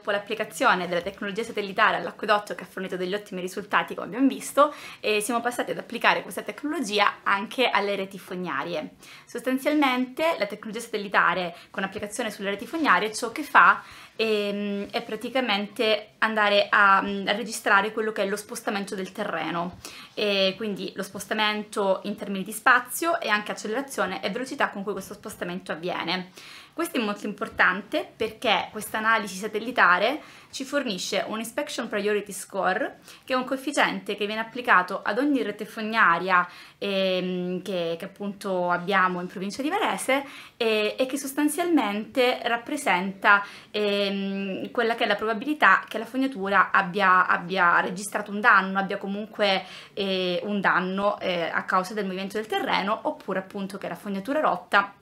dopo l'applicazione della tecnologia satellitare all'acquedotto che ha fornito degli ottimi risultati come abbiamo visto, eh, siamo passati ad applicare questa tecnologia anche alle reti fognarie. Sostanzialmente la tecnologia satellitare con applicazione sulle reti fognarie ciò che fa ehm, è praticamente andare a, mm, a, registrare quello che è lo spostamento del terreno, e quindi lo spostamento in termini di spazio e anche accelerazione e velocità con cui questo spostamento avviene. Questo è molto importante perché questa analisi satellitare ci fornisce un Inspection Priority Score, che è un coefficiente che viene applicato ad ogni rete fognaria ehm, che, che, appunto abbiamo in provincia di Varese eh, e che sostanzialmente rappresenta ehm, quella che è la probabilità che la fognatura abbia, abbia registrato un danno, abbia comunque eh, un danno eh, a causa del movimento del terreno oppure appunto che la fognatura rotta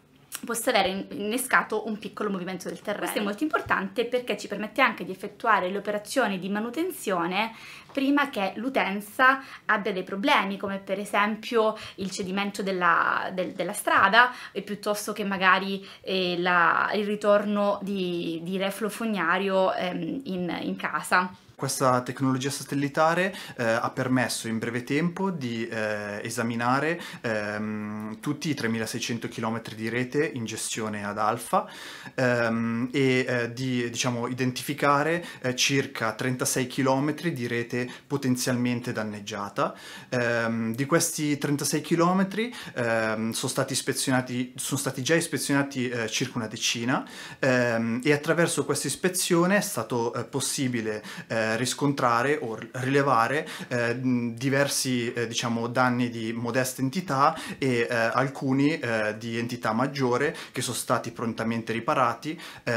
possa avere innescato un piccolo movimento del terreno. Questo è molto importante perché ci permette anche di effettuare le operazioni di manutenzione prima che l'utenza abbia dei problemi come per esempio il cedimento della, del, della strada e piuttosto che magari eh, la, il ritorno di, di reflo fognario ehm, in, in casa. Questa tecnologia satellitare eh, ha permesso in breve tempo di eh, esaminare ehm, tutti i 3600 km di rete in gestione ad alfa ehm, e eh, di diciamo, identificare eh, circa 36 km di rete potenzialmente danneggiata. Ehm, di questi 36 km ehm, sono, stati ispezionati, sono stati già ispezionati eh, circa una decina ehm, e attraverso questa ispezione è stato eh, possibile eh, eh, riscontrare o rilevare eh, diversi eh, diciamo, danni di modesta entità e eh, alcuni eh, di entità maggiore che sono stati prontamente riparati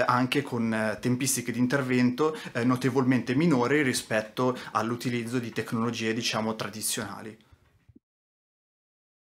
anche con tempistiche di intervento notevolmente minori rispetto all'utilizzo di tecnologie diciamo, tradizionali.